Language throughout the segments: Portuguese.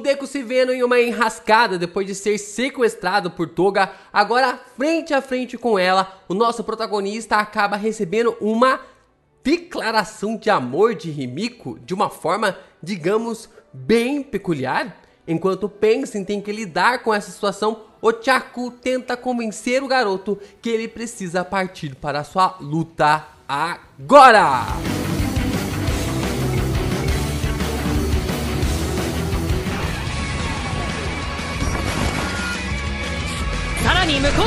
Deku se vendo em uma enrascada depois de ser sequestrado por Toga, agora frente a frente com ela, o nosso protagonista acaba recebendo uma declaração de amor de Rimiko de uma forma, digamos, bem peculiar. Enquanto Pensin tem que lidar com essa situação, Ochaku tenta convencer o garoto que ele precisa partir para sua luta agora! 向こうへブ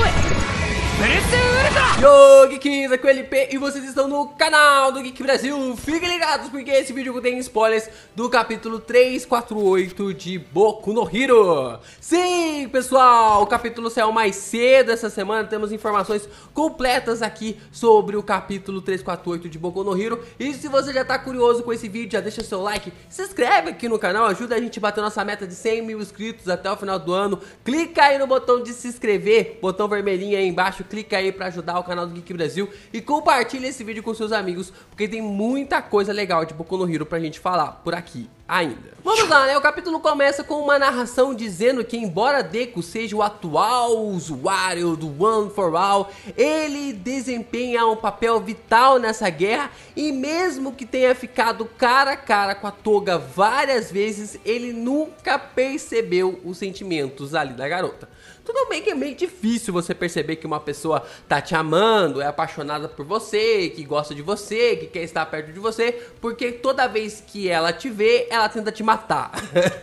ルスウルト Yo, Geekins, aqui é o LP e vocês estão no canal do Geek Brasil. Fiquem ligados porque esse vídeo contém spoilers do capítulo 348 de Boku no Hero. Sim, pessoal, o capítulo saiu mais cedo essa semana. Temos informações completas aqui sobre o capítulo 348 de Boku no Hero. E se você já está curioso com esse vídeo, já deixa seu like, se inscreve aqui no canal, ajuda a gente a bater nossa meta de 100 mil inscritos até o final do ano. Clica aí no botão de se inscrever, botão vermelhinho aí embaixo, clica aí para ajudar o canal do Geek Brasil e compartilhe esse vídeo com seus amigos, porque tem muita coisa legal de Boku no Hero pra gente falar por aqui ainda. Vamos lá, né? O capítulo começa com uma narração dizendo que, embora Deku seja o atual usuário do One for All, ele desempenha um papel vital nessa guerra e, mesmo que tenha ficado cara a cara com a toga várias vezes, ele nunca percebeu os sentimentos ali da garota. Tudo bem que é meio difícil você perceber que uma pessoa tá te amando, é apaixonada por você, que gosta de você, que quer estar perto de você, porque toda vez que ela te vê, ela tenta te matar.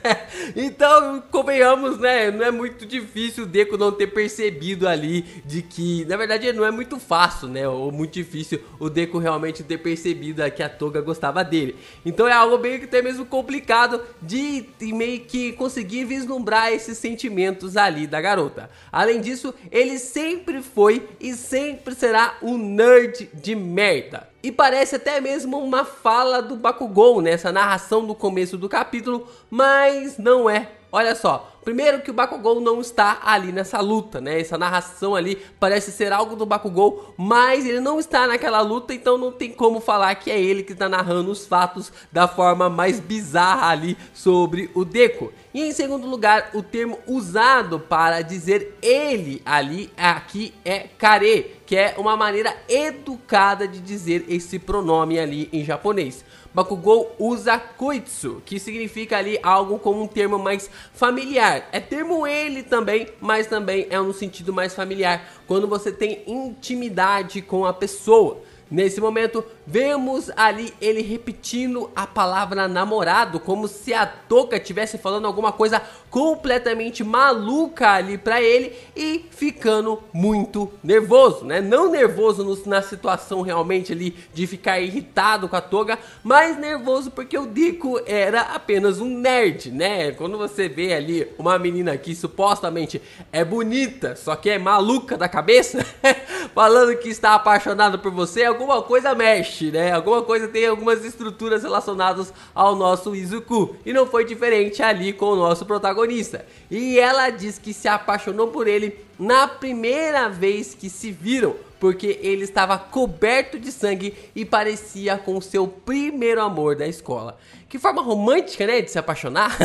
então, convenhamos, né? Não é muito difícil o Deco não ter percebido ali de que, na verdade, não é muito fácil, né? Ou muito difícil o Deco realmente ter percebido que a Toga gostava dele. Então é algo bem que até mesmo complicado de, de meio que conseguir vislumbrar esses sentimentos ali da garota. Além disso, ele sempre foi e sempre será um nerd de merda. E parece até mesmo uma fala do Bakugou nessa narração do começo do capítulo, mas não é. Olha só, primeiro que o Bakugou não está ali nessa luta, né? Essa narração ali parece ser algo do Bakugou, mas ele não está naquela luta, então não tem como falar que é ele que está narrando os fatos da forma mais bizarra ali sobre o Deco. E em segundo lugar, o termo usado para dizer ele ali aqui é kare, que é uma maneira educada de dizer esse pronome ali em japonês. Bakugou usa Kuitsu, que significa ali algo como um termo mais familiar. É termo ele também, mas também é um sentido mais familiar, quando você tem intimidade com a pessoa. Nesse momento, vemos ali ele repetindo a palavra namorado, como se a Toca estivesse falando alguma coisa completamente maluca ali para ele e ficando muito nervoso, né? Não nervoso no, na situação realmente ali de ficar irritado com a Toga, mas nervoso porque o Dico era apenas um nerd, né? Quando você vê ali uma menina que supostamente é bonita, só que é maluca da cabeça, falando que está apaixonado por você, alguma coisa mexe, né? Alguma coisa tem algumas estruturas relacionadas ao nosso Izuku. E não foi diferente ali com o nosso protagonista. E ela diz que se apaixonou por ele na primeira vez que se viram, porque ele estava coberto de sangue e parecia com seu primeiro amor da escola. Que forma romântica, né, de se apaixonar?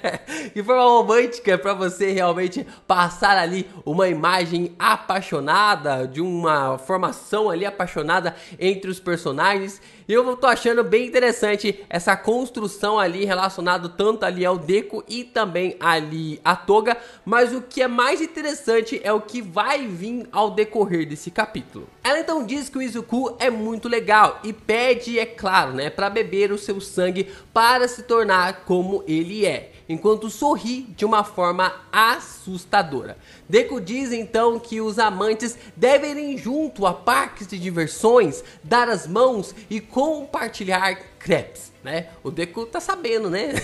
que forma romântica para você realmente passar ali uma imagem apaixonada, de uma formação ali apaixonada entre os personagens. E eu tô achando bem interessante essa construção ali relacionado tanto ali ao Deco e também ali à Toga, mas o que é mais interessante é o que vai vir ao decorrer desse capítulo. Ela então diz que o Izuku é muito legal e pede, é claro, né, para beber o seu sangue para se tornar como ele é, enquanto sorri de uma forma assustadora. Deco diz então que os amantes devem ir junto a parques de diversões, dar as mãos e compartilhar crepes, né? O Deco tá sabendo, né?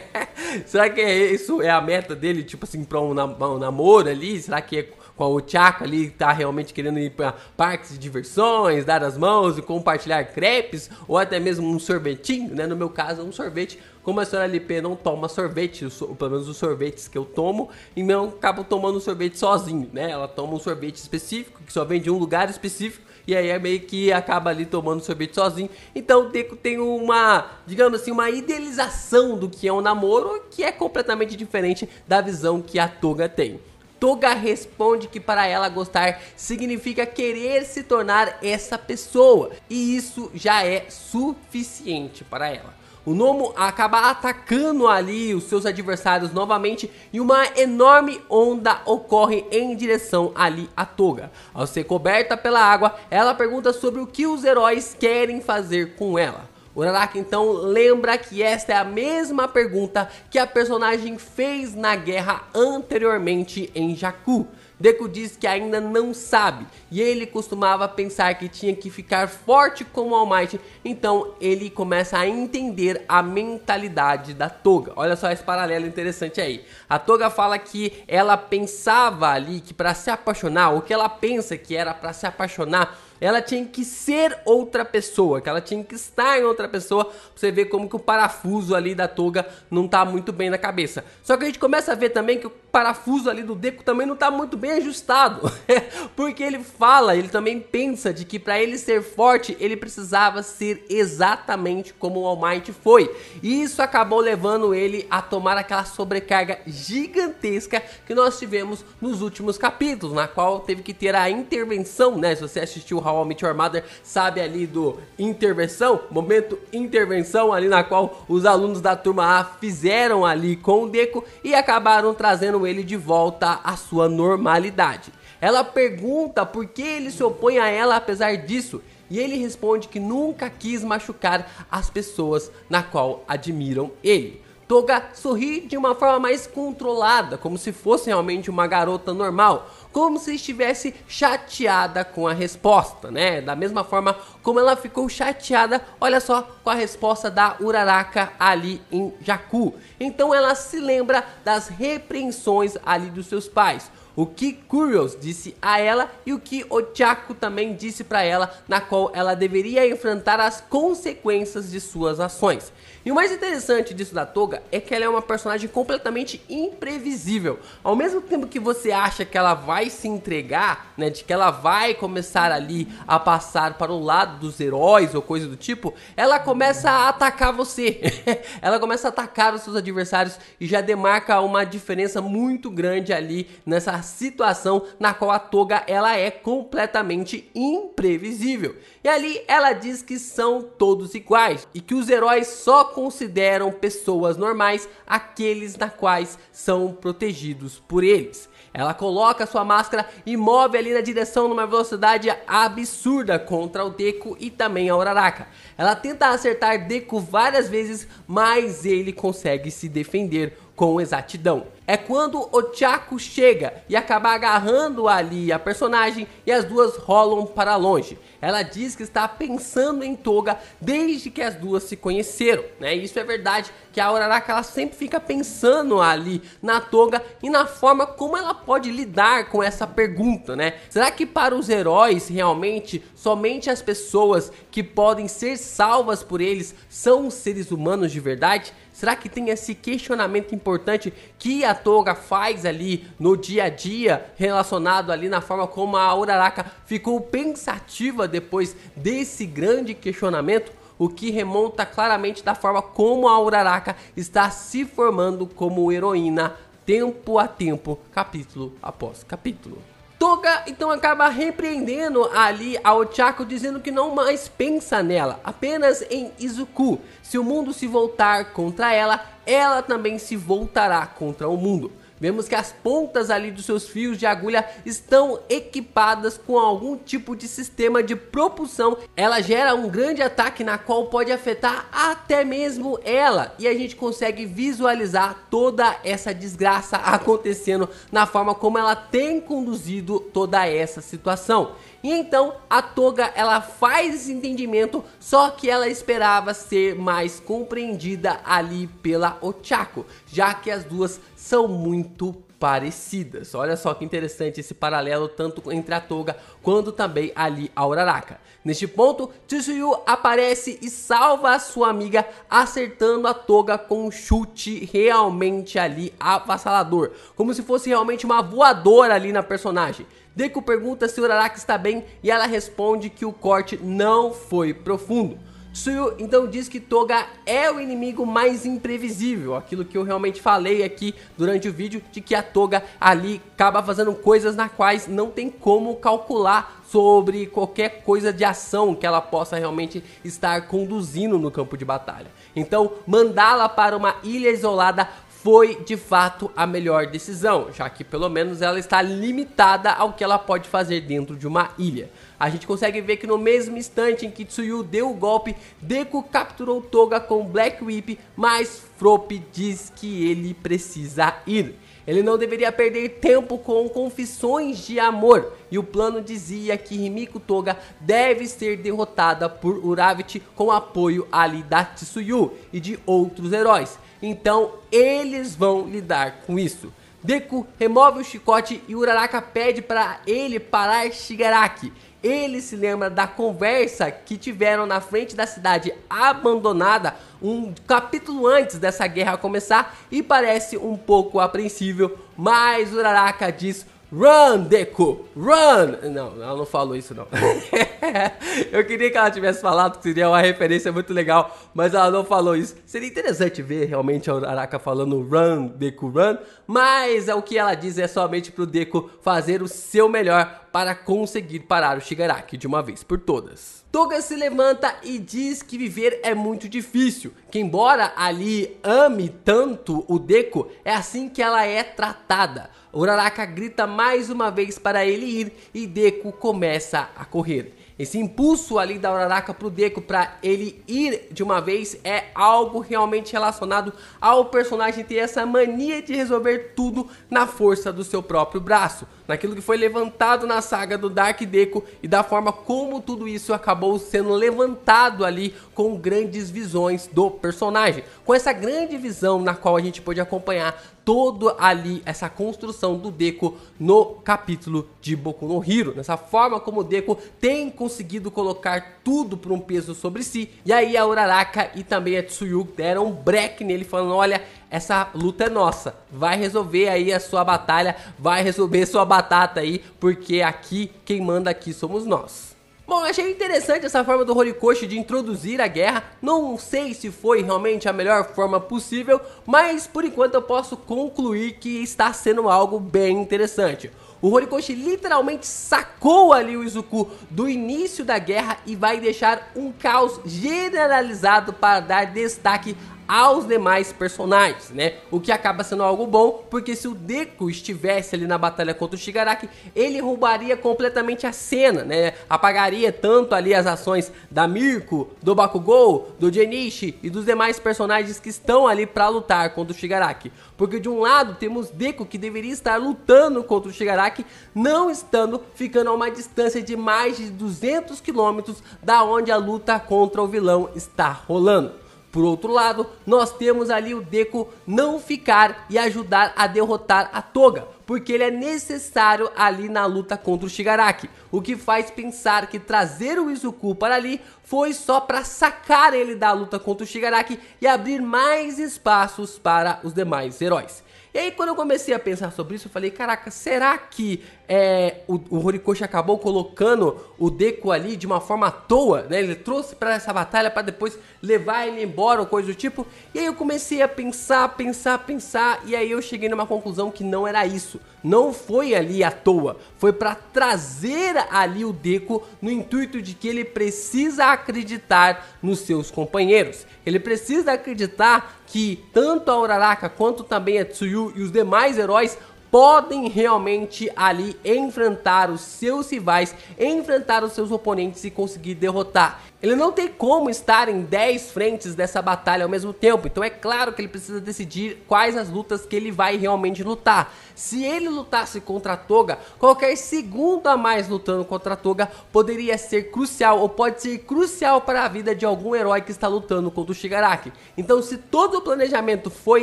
Será que é isso é a meta dele, tipo assim, para um, namoro ali? Será que é o Tchaco ali tá realmente querendo ir para parques de diversões, dar as mãos e compartilhar crepes ou até mesmo um sorvetinho, né? No meu caso, é um sorvete. Como a senhora LP não toma sorvete, pelo menos os sorvetes que eu tomo, e não acabo tomando sorvete sozinho, né? Ela toma um sorvete específico que só vem de um lugar específico e aí é meio que acaba ali tomando sorvete sozinho. Então tem uma, digamos assim, uma idealização do que é um namoro que é completamente diferente da visão que a Toga tem. Toga responde que para ela gostar significa querer se tornar essa pessoa, e isso já é suficiente para ela. O Nomo acaba atacando ali os seus adversários novamente e uma enorme onda ocorre em direção ali à Toga. Ao ser coberta pela água, ela pergunta sobre o que os heróis querem fazer com ela. Uraraka então lembra que esta é a mesma pergunta que a personagem fez na guerra anteriormente em Jakku. Deku diz que ainda não sabe e ele costumava pensar que tinha que ficar forte como All Might, então ele começa a entender a mentalidade da Toga. Olha só esse paralelo interessante aí. A Toga fala que ela pensava ali que para se apaixonar, o que ela pensa que era para se apaixonar, ela tinha que ser outra pessoa, que ela tinha que estar em outra pessoa, pra você ver como que o parafuso ali da toga não tá muito bem na cabeça. Só que a gente começa a ver também que o parafuso ali do Deco também não está muito bem ajustado, porque ele fala, ele também pensa de que para ele ser forte ele precisava ser exatamente como o Almighty foi, e isso acabou levando ele a tomar aquela sobrecarga gigantesca que nós tivemos nos últimos capítulos, na qual teve que ter a intervenção, né? Se você assistiu How I Met Your Mother, sabe ali do intervenção, momento intervenção ali na qual os alunos da turma A fizeram ali com o Deco e acabaram trazendo ele de volta à sua normalidade. Ela pergunta por que ele se opõe a ela apesar disso, e ele responde que nunca quis machucar as pessoas na qual admiram ele. Toga sorri de uma forma mais controlada, como se fosse realmente uma garota normal, como se estivesse chateada com a resposta, né? Da mesma forma como ela ficou chateada, olha só, com a resposta da Uraraka ali em Jacu. Então ela se lembra das repreensões ali dos seus pais o que Curios disse a ela e o que Chaco também disse para ela, na qual ela deveria enfrentar as consequências de suas ações. E o mais interessante disso da Toga é que ela é uma personagem completamente imprevisível. Ao mesmo tempo que você acha que ela vai se entregar, né, de que ela vai começar ali a passar para o lado dos heróis ou coisa do tipo, ela começa a atacar você. ela começa a atacar os seus adversários e já demarca uma diferença muito grande ali nessa situação na qual a toga ela é completamente imprevisível. E ali ela diz que são todos iguais e que os heróis só consideram pessoas normais aqueles na quais são protegidos por eles. Ela coloca sua máscara e move ali na direção numa velocidade absurda contra o Deku e também a Uraraka. Ela tenta acertar Deku várias vezes, mas ele consegue se defender com exatidão. É quando o Chaco chega e acaba agarrando ali a personagem e as duas rolam para longe. Ela diz que está pensando em Toga desde que as duas se conheceram, né? Isso é verdade que a Uraraka ela sempre fica pensando ali na Toga e na forma como ela pode lidar com essa pergunta, né? Será que para os heróis realmente somente as pessoas que podem ser salvas por eles são seres humanos de verdade? Será que tem esse questionamento importante que a Toga faz ali no dia a dia, relacionado ali na forma como a Uraraka ficou pensativa depois desse grande questionamento? o que remonta claramente da forma como a Uraraka está se formando como heroína tempo a tempo, capítulo após capítulo. Toga então acaba repreendendo ali a Ochako, dizendo que não mais pensa nela, apenas em Izuku. Se o mundo se voltar contra ela, ela também se voltará contra o mundo vemos que as pontas ali dos seus fios de agulha estão equipadas com algum tipo de sistema de propulsão. Ela gera um grande ataque na qual pode afetar até mesmo ela e a gente consegue visualizar toda essa desgraça acontecendo na forma como ela tem conduzido toda essa situação. E então a Toga ela faz esse entendimento, só que ela esperava ser mais compreendida ali pela Ochako, já que as duas são muito parecidas. Olha só que interessante esse paralelo tanto entre a Toga quanto também ali a Uraraka. Neste ponto, Tsuyu aparece e salva a sua amiga, acertando a Toga com um chute realmente ali avassalador, como se fosse realmente uma voadora ali na personagem. Deku pergunta se Uraraki está bem e ela responde que o corte não foi profundo. Tsuyu então diz que Toga é o inimigo mais imprevisível, aquilo que eu realmente falei aqui durante o vídeo, de que a Toga ali acaba fazendo coisas nas quais não tem como calcular sobre qualquer coisa de ação que ela possa realmente estar conduzindo no campo de batalha. Então, mandá-la para uma ilha isolada foi de fato a melhor decisão, já que pelo menos ela está limitada ao que ela pode fazer dentro de uma ilha. A gente consegue ver que no mesmo instante em que Tsuyu deu o golpe, Deku capturou Toga com Black Whip, mas Frope diz que ele precisa ir. Ele não deveria perder tempo com confissões de amor. E o plano dizia que Himiko Toga deve ser derrotada por Uravit com apoio ali da Tsuyu e de outros heróis. Então eles vão lidar com isso. Deku remove o chicote e Uraraka pede para ele parar Shigaraki. Ele se lembra da conversa que tiveram na frente da cidade abandonada um capítulo antes dessa guerra começar e parece um pouco apreensível, mas Uraraka diz Run, Deco! Run! Não, ela não falou isso, não. eu queria que ela tivesse falado, que seria uma referência muito legal, mas ela não falou isso. Seria interessante ver realmente a Araka falando Run, Deco, Run, mas é o que ela diz é somente pro Deco fazer o seu melhor para conseguir parar o Shigaraki de uma vez por todas. Toga se levanta e diz que viver é muito difícil, que embora Ali ame tanto o Deku é assim que ela é tratada. Uraraka grita mais uma vez para ele ir e Deku começa a correr. Esse impulso ali da Uraraka pro Deco para ele ir de uma vez é algo realmente relacionado ao personagem ter essa mania de resolver tudo na força do seu próprio braço, naquilo que foi levantado na saga do Dark Deco e da forma como tudo isso acabou sendo levantado ali com grandes visões do personagem. Com essa grande visão na qual a gente pode acompanhar todo ali essa construção do Deco no capítulo de Boku no Hero, nessa forma como o Deco tem conseguido colocar tudo por um peso sobre si. E aí a Uraraka e também a Tsuyu deram um break nele falando, olha, essa luta é nossa, vai resolver aí a sua batalha, vai resolver sua batata aí, porque aqui quem manda aqui somos nós. Bom, eu achei interessante essa forma do Horikoshi de introduzir a guerra. Não sei se foi realmente a melhor forma possível, mas por enquanto eu posso concluir que está sendo algo bem interessante. O Horikoshi literalmente sacou ali o Izuku do início da guerra e vai deixar um caos generalizado para dar destaque aos demais personagens, né? O que acaba sendo algo bom, porque se o Deku estivesse ali na batalha contra o Shigaraki, ele roubaria completamente a cena, né? Apagaria tanto ali as ações da Mirko, do Bakugou, do Genishi e dos demais personagens que estão ali para lutar contra o Shigaraki. Porque de um lado temos Deku que deveria estar lutando contra o Shigaraki, não estando ficando a uma distância de mais de 200 quilômetros da onde a luta contra o vilão está rolando. Por outro lado, nós temos ali o Deco não ficar e ajudar a derrotar a Toga, porque ele é necessário ali na luta contra o Shigaraki, o que faz pensar que trazer o Izuku para ali foi só para sacar ele da luta contra o Shigaraki e abrir mais espaços para os demais heróis. E aí quando eu comecei a pensar sobre isso, eu falei, caraca, será que é, o, o Horikoshi acabou colocando o Deku ali de uma forma à toa, né? Ele trouxe para essa batalha para depois levar ele embora ou coisa do tipo. E aí eu comecei a pensar, pensar, pensar, e aí eu cheguei numa conclusão que não era isso. Não foi ali à toa, foi para trazer ali o Deku no intuito de que ele precisa acreditar nos seus companheiros. Ele precisa acreditar que tanto a Uraraka quanto também a Tsuyu e os demais heróis podem realmente ali enfrentar os seus rivais, enfrentar os seus oponentes e conseguir derrotar. Ele não tem como estar em 10 frentes dessa batalha ao mesmo tempo. Então é claro que ele precisa decidir quais as lutas que ele vai realmente lutar. Se ele lutasse contra a Toga, qualquer segundo a mais lutando contra a Toga poderia ser crucial ou pode ser crucial para a vida de algum herói que está lutando contra o Shigaraki. Então se todo o planejamento foi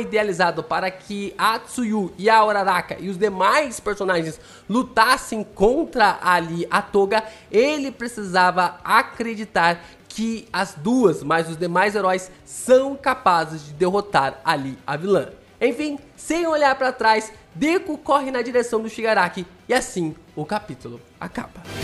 idealizado para que a Tsuyu e a Auraraka e os demais personagens lutassem contra ali a Toga, ele precisava acreditar que as duas, mais os demais heróis, são capazes de derrotar ali a vilã. Enfim, sem olhar para trás, Deku corre na direção do Shigaraki e assim o capítulo acaba.